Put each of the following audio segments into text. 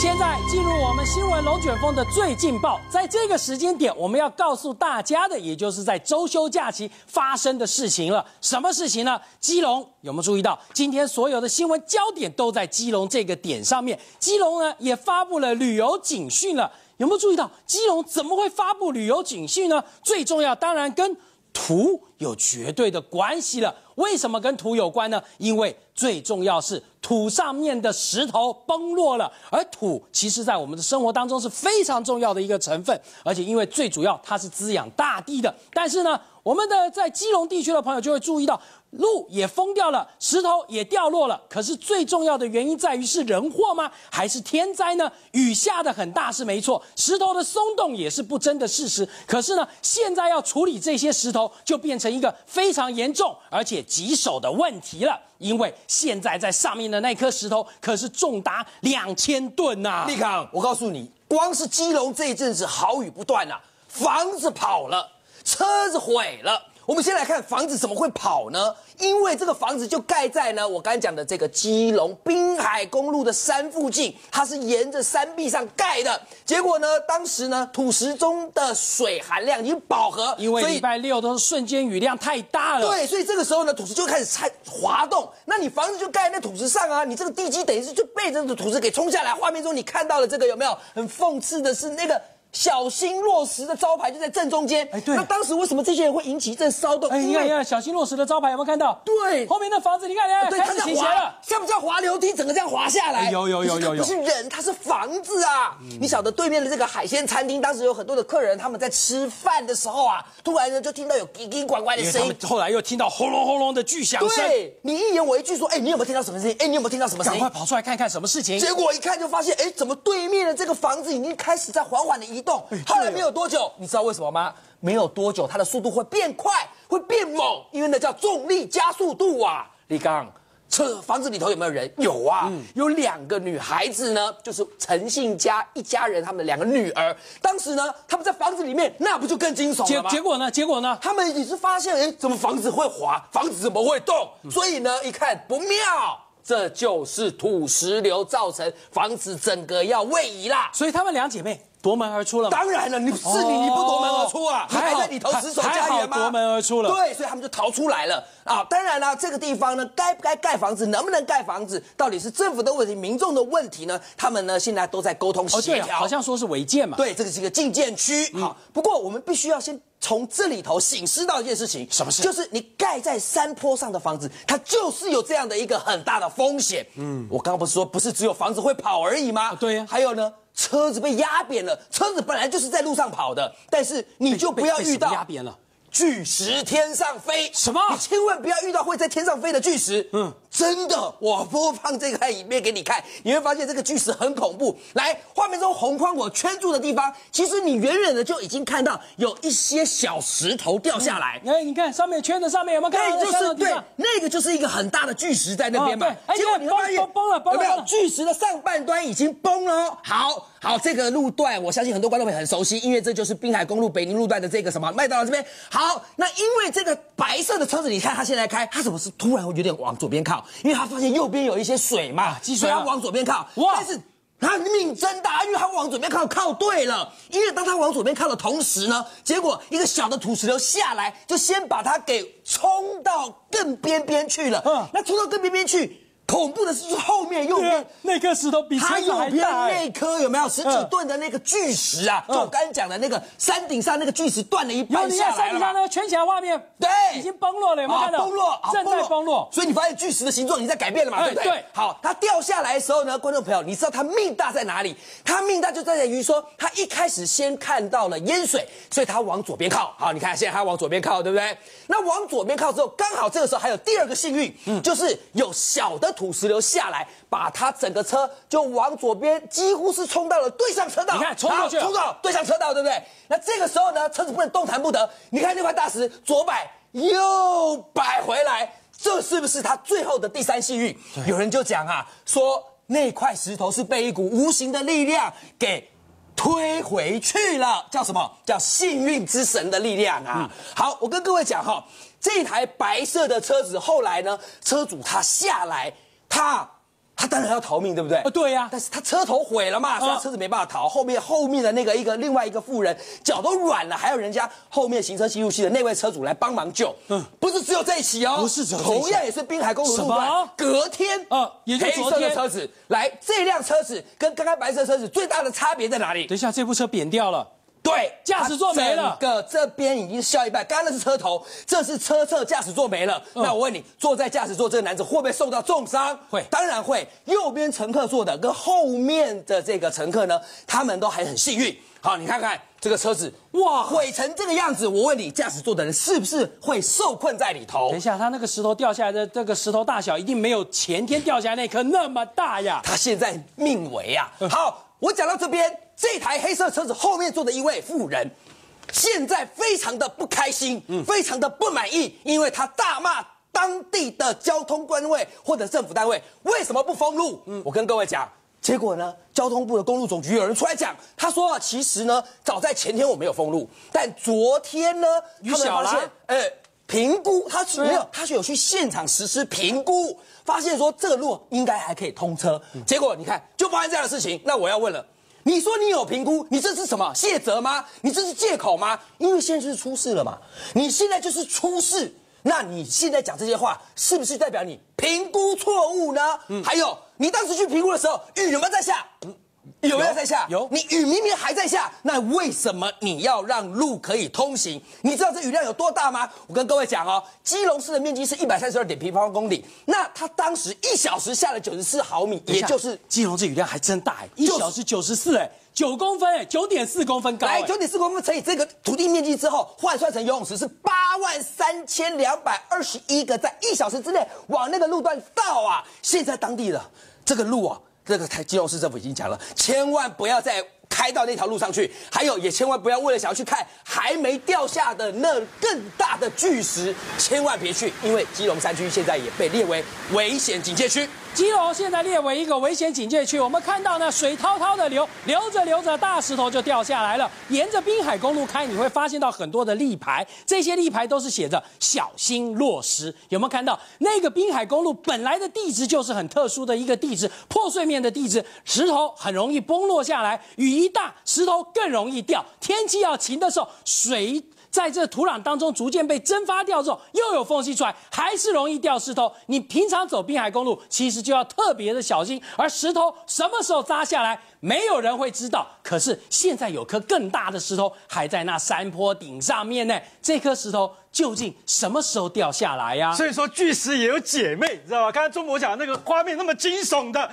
现在进入我们新闻龙卷风的最劲爆，在这个时间点，我们要告诉大家的，也就是在周休假期发生的事情了。什么事情呢？基隆有没有注意到？今天所有的新闻焦点都在基隆这个点上面。基隆呢，也发布了旅游警讯了。有没有注意到基隆怎么会发布旅游警讯呢？最重要，当然跟图有绝对的关系了。为什么跟土有关呢？因为最重要是土上面的石头崩落了，而土其实，在我们的生活当中是非常重要的一个成分，而且因为最主要它是滋养大地的。但是呢，我们的在基隆地区的朋友就会注意到。路也封掉了，石头也掉落了。可是最重要的原因在于是人祸吗？还是天灾呢？雨下的很大是没错，石头的松动也是不争的事实。可是呢，现在要处理这些石头，就变成一个非常严重而且棘手的问题了。因为现在在上面的那颗石头可是重达两千吨呐！立康，我告诉你，光是基隆这一阵子好雨不断啊，房子跑了，车子毁了。我们先来看房子怎么会跑呢？因为这个房子就盖在呢我刚才讲的这个基隆滨海公路的山附近，它是沿着山壁上盖的。结果呢，当时呢土石中的水含量已经饱和，因为礼拜六都是瞬间雨量太大了。对，所以这个时候呢土石就开始颤滑动，那你房子就盖在那土石上啊，你这个地基等于是就被这土石给冲下来。画面中你看到了这个有没有？很讽刺的是那个。小心落石的招牌就在正中间。哎，对。那当时为什么这些人会引起一阵骚动？哎，你看，你看，小心落石的招牌有没有看到？对，后面的房子，你看，你看，对，始倾斜了。这不叫滑流梯，整个这样滑下来。有有有有有，是人，它是房子啊！你晓得对面的这个海鲜餐厅，当时有很多的客人，他们在吃饭的时候啊，突然呢就听到有叽叽呱呱的声音。他们后来又听到轰隆轰隆的巨响声。对，你一言我一句说，哎，你有没有听到什么声音？哎，你有没有听到什么声音？赶快跑出来看看什么事情。结果一看就发现，哎，怎么对面的这个房子已经开始在缓缓的移动？后来没有多久，你知道为什么吗？没有多久，它的速度会变快，会变猛，因为那叫重力加速度啊，李刚。这房子里头有没有人？有啊，有两个女孩子呢，就是陈姓家一家人，他们两个女儿。当时呢，他们在房子里面，那不就更惊悚吗？结结果呢？结果呢？他们也是发现，哎，怎么房子会滑？房子怎么会动？所以呢，一看不妙。这就是土石流造成房子整个要位移啦，所以他们两姐妹夺门而出了。当然了，你是你，你不夺门而出啊？还在你头只手家园吗？夺门而出了。对，所以他们就逃出来了啊！当然了，这个地方呢，该不该盖房子，能不能盖房子，到底是政府的问题，民众的问题呢？他们呢现在都在沟通协调。好像说是违建嘛。对，这个是一个禁建区。好，不过我们必须要先。从这里头醒思到一件事情，什么事？就是你盖在山坡上的房子，它就是有这样的一个很大的风险。嗯，我刚刚不是说，不是只有房子会跑而已吗？对呀。还有呢，车子被压扁了。车子本来就是在路上跑的，但是你就不要遇到压扁了。巨石天上飞，什么？你千万不要遇到会在天上飞的巨石。嗯，真的，我播放这个影片给你看，你会发现这个巨石很恐怖。来，画面中红框我圈住的地方，其实你远远的就已经看到有一些小石头掉下来。哎，你看上面圈的上面有没有看到？就是对，那个就是一个很大的巨石在那边嘛。对，结果你发现崩了，有没有？巨石的上半端已经崩了。好。好，这个路段我相信很多观众会很熟悉，因为这就是滨海公路北宁路段的这个什么麦当劳这边。好，那因为这个白色的车子，你看它现在开，它怎么是突然会有点往左边靠，因为它发现右边有一些水嘛，积水，它往左边靠。哇！但是它命真大，因为它往左边靠，靠对了。因为当它往左边靠的同时呢，结果一个小的土石流下来，就先把它给冲到更边边去了。嗯，那冲到更边边去。恐怖的是，后面又那颗石头比它右边那颗有没有十几吨的那个巨石啊？就我刚讲的那个山顶上那个巨石断了一半下来你山顶上那个圈起来画面，对，已经崩落了，有看到？崩落，正在崩落。所以你发现巨石的形状已经在改变了嘛？对不对？好，它掉下来的时候呢，观众朋友，你知道它命大在哪里？它命大就在于说，它一开始先看到了烟水，所以它往左边靠。好，你看现在它往左边靠，对不对？那往左边靠之后，刚好这个时候还有第二个幸运，嗯，就是有小的。土石流下来，把他整个车就往左边，几乎是冲到了对向车道。你看，冲过去冲到对向车道，对不对？那这个时候呢，车子不能动弹不得。你看那块大石，左摆右摆回来，这是不是他最后的第三幸运？有人就讲啊，说那块石头是被一股无形的力量给推回去了，叫什么叫幸运之神的力量啊？好，我跟各位讲哈，这台白色的车子后来呢，车主他下来。他，他当然要逃命，对不对？对呀，但是他车头毁了嘛，所以车子没办法逃。后面后面的那个一个另外一个妇人脚都软了，还有人家后面行车记录器的那位车主来帮忙救。嗯，不是只有这一起哦，不是只有，同样也是滨海公路路段，隔天啊，黑色的车子来，这辆车子跟刚刚白色车子最大的差别在哪里？等一下，这部车扁掉了。对，驾驶座没了，整个这边已经笑一半，干的是车头，这是车侧，驾驶座没了。那我问你，坐在驾驶座这个男子会不会受到重伤？会，当然会。右边乘客坐的跟后面的这个乘客呢，他们都还很幸运。好，你看看这个车子，哇，毁成这个样子。我问你，驾驶座的人是不是会受困在里头？等一下，他那个石头掉下来的这个石头大小，一定没有前天掉下来那颗那么大呀。他现在命危呀。好，我讲到这边。这台黑色车子后面坐的一位妇人，现在非常的不开心，嗯，非常的不满意，因为他大骂当地的交通官位或者政府单位为什么不封路，嗯，我跟各位讲，结果呢，交通部的公路总局有人出来讲，他说其实呢，早在前天我没有封路，但昨天呢，他们发现，呃，评估他是没有，他是有去现场实施评估，发现说这个路应该还可以通车，结果你看就发生这样的事情，那我要问了。你说你有评估，你这是什么卸责吗？你这是借口吗？因为现在就是出事了嘛，你现在就是出事，那你现在讲这些话，是不是代表你评估错误呢？还有，你当时去评估的时候，雨有没有在下？有没有在下？有，你雨明明还在下，那为什么你要让路可以通行？你知道这雨量有多大吗？我跟各位讲哦，基隆市的面积是一百三十二点平方公里，那它当时一小时下了九十四毫米，也就是基隆这雨量还真大哎，一小时九十四哎，九公分哎，九点四公分高来九点四公分乘以这个土地面积之后，换算成游泳池是八万三千两百二十一个，在一小时之内往那个路段倒啊！现在当地的这个路啊。这个台，基隆市政府已经讲了，千万不要再开到那条路上去。还有，也千万不要为了想要去看还没掉下的那更大的巨石，千万别去，因为基隆山区现在也被列为危险警戒区。基隆现在列为一个危险警戒区，我们看到呢，水滔滔的流，流着流着，大石头就掉下来了。沿着滨海公路开，你会发现到很多的立牌，这些立牌都是写着“小心落石”。有没有看到那个滨海公路本来的地质就是很特殊的一个地质，破碎面的地质，石头很容易崩落下来。雨一大，石头更容易掉。天气要晴的时候，水。在这土壤当中逐渐被蒸发掉之后，又有缝隙出来，还是容易掉石头。你平常走滨海公路，其实就要特别的小心。而石头什么时候扎下来，没有人会知道。可是现在有颗更大的石头还在那山坡顶上面呢。这颗石头究竟什么时候掉下来呀？所以说巨石也有姐妹，你知道吗？刚才钟博讲那个画面那么惊悚的，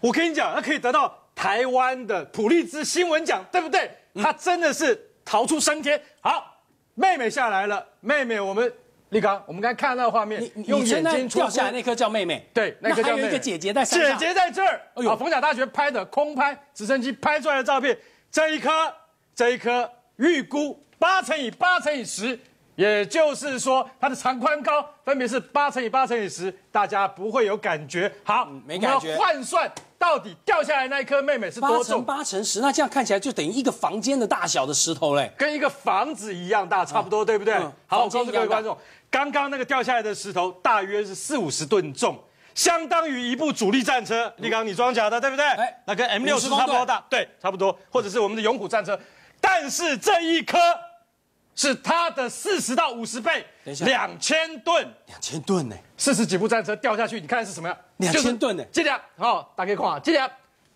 我跟你讲，他可以得到台湾的普利兹新闻奖，对不对？他真的是逃出升天。好。妹妹下来了，妹妹，我们立刚，我们刚看到画面，用眼睛掉下来那颗叫妹妹，对，那还有一个姐姐在，姐姐在这儿，好，逢甲大学拍的空拍直升机拍出来的照片，这一颗，这一颗，预估八乘以八乘以十。也就是说，它的长宽高分别是八乘以八乘以十，大家不会有感觉。好，没感觉。换算到底掉下来那一颗妹妹是多重？八乘八乘十，那这样看起来就等于一个房间的大小的石头嘞，跟一个房子一样大，差不多，对不对？好，我告诉各位观众，刚刚那个掉下来的石头大约是四五十吨重，相当于一部主力战车。立刚，你装甲的对不对？哎，那跟 M 六是差不多大，对，差不多，或者是我们的勇虎战车。但是这一颗。是它的四十到五十倍，等一下，两千吨，两千吨呢？四十几部战车掉下去，你看是什么样？两千吨呢？这下，好，打开以看啊，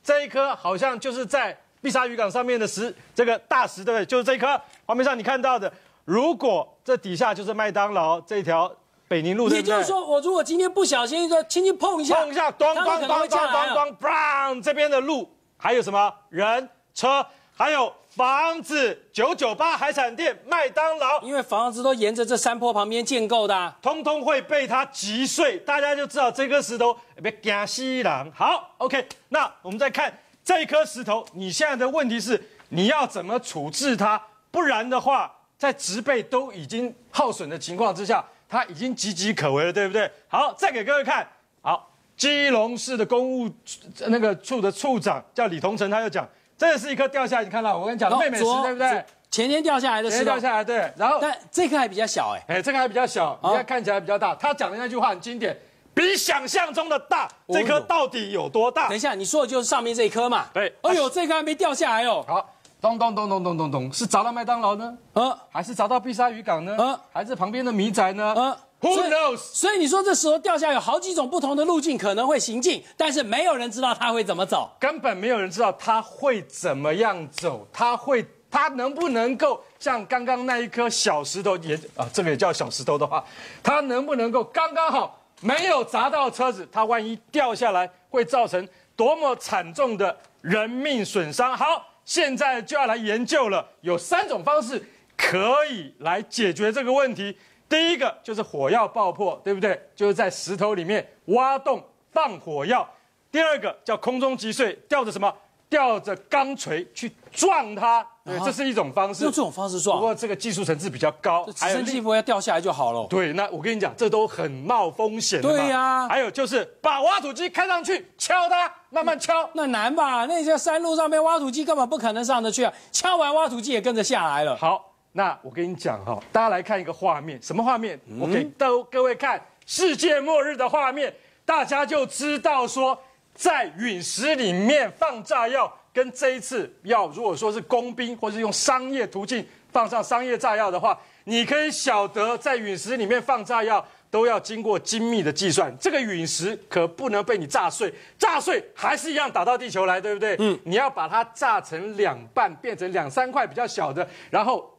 这一颗好像就是在碧沙渔港上面的石，这个大石对不对？就是这一颗。画面上你看到的，如果这底下就是麦当劳这条北宁路，也就是说，我如果今天不小心说轻轻碰一下，碰一下，咣咣咣咣咣，砰！这边的路还有什么人车？还有房子、九九八海产店、麦当劳，因为房子都沿着这山坡旁边建构的，通通会被它击碎。大家就知道这颗石头别惊西狼。好，OK，那我们再看这一颗石头。你现在的问题是你要怎么处置它？不然的话，在植被都已经耗损的情况之下，它已经岌岌可危了，对不对？好，再给各位看好基隆市的公务那个处的处长叫李同成，他就讲。这也是一颗掉下来，你看到？我跟你讲，妹妹是，对不对？前天掉下来的，前天掉下来，对。然后，但这棵还比较小，哎，哎，这个还比较小，你看看起来比较大。他讲的那句话很经典，比想象中的大，这颗到底有多大？等一下，你说的就是上面这一颗嘛？对。哎呦，这颗还没掉下来哦。好，咚咚咚咚咚咚咚，是砸到麦当劳呢？嗯。还是砸到必杀鱼港呢？嗯。还是旁边的迷仔呢？嗯。Who knows？所以你说这时候掉下有好几种不同的路径可能会行进，但是没有人知道它会怎么走。根本没有人知道它会怎么样走，它会，它能不能够像刚刚那一颗小石头也啊，这个也叫小石头的话，它能不能够刚刚好没有砸到车子？它万一掉下来会造成多么惨重的人命损伤？好，现在就要来研究了，有三种方式可以来解决这个问题。第一个就是火药爆破，对不对？就是在石头里面挖洞放火药。第二个叫空中击碎，吊着什么？吊着钢锤去撞它，对，这是一种方式。用这种方式撞，不过这个技术层次比较高。直升机不要掉下来就好了。对，那我跟你讲，这都很冒风险的。对呀。还有就是把挖土机开上去敲它，慢慢敲，那难吧？那些山路上面挖土机根本不可能上得去啊！敲完挖土机也跟着下来了。好。那我跟你讲哈，大家来看一个画面，什么画面？我给都各位看世界末日的画面，大家就知道说，在陨石里面放炸药，跟这一次要如果说是工兵，或是用商业途径放上商业炸药的话，你可以晓得在陨石里面放炸药都要经过精密的计算，这个陨石可不能被你炸碎，炸碎还是一样打到地球来，对不对？嗯，你要把它炸成两半，变成两三块比较小的，然后。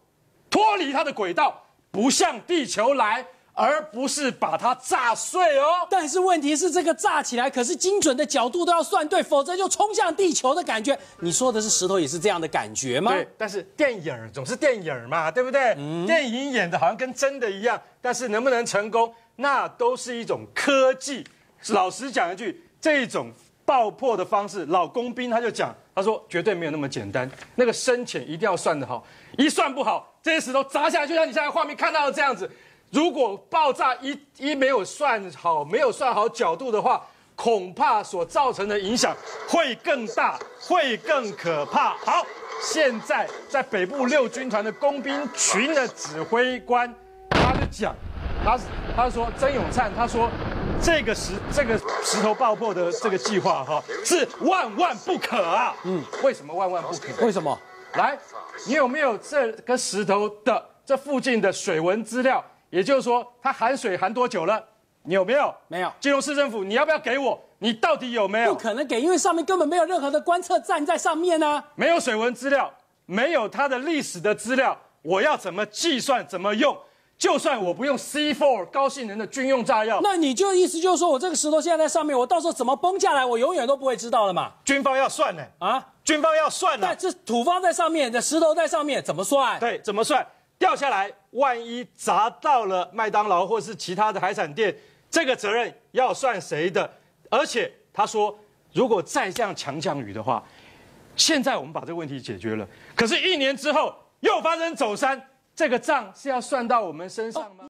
脱离它的轨道，不向地球来，而不是把它炸碎哦。但是问题是，这个炸起来可是精准的角度都要算对，否则就冲向地球的感觉。你说的是石头也是这样的感觉吗？对。但是电影总是电影嘛，对不对？嗯。电影演的好像跟真的一样，但是能不能成功，那都是一种科技。老实讲一句，这种爆破的方式，老工兵他就讲。他说：“绝对没有那么简单，那个深浅一定要算得好，一算不好，这些石头砸下来就像你现在画面看到的这样子。如果爆炸一一没有算好，没有算好角度的话，恐怕所造成的影响会更大，会更可怕。”好，现在在北部六军团的工兵群的指挥官，他就讲，他他说曾永灿，他说。这个石这个石头爆破的这个计划哈是万万不可啊！嗯，为什么万万不可？为什么？来，你有没有这个石头的这附近的水文资料？也就是说，它含水含多久了？你有没有？没有。金融市政府，你要不要给我？你到底有没有？不可能给，因为上面根本没有任何的观测站在上面呢。没有水文资料，没有它的历史的资料，我要怎么计算？怎么用？就算我不用 C4 高性能的军用炸药，那你就意思就是说我这个石头现在在上面，我到时候怎么崩下来，我永远都不会知道的嘛。军方要算呢，啊，军方要算呢。但这土方在上面，这石头在上面怎么算？对，怎么算？掉下来，万一砸到了麦当劳或是其他的海产店，这个责任要算谁的？而且他说，如果再这样强降雨的话，现在我们把这个问题解决了，可是，一年之后又发生走山。这个账是要算到我们身上吗？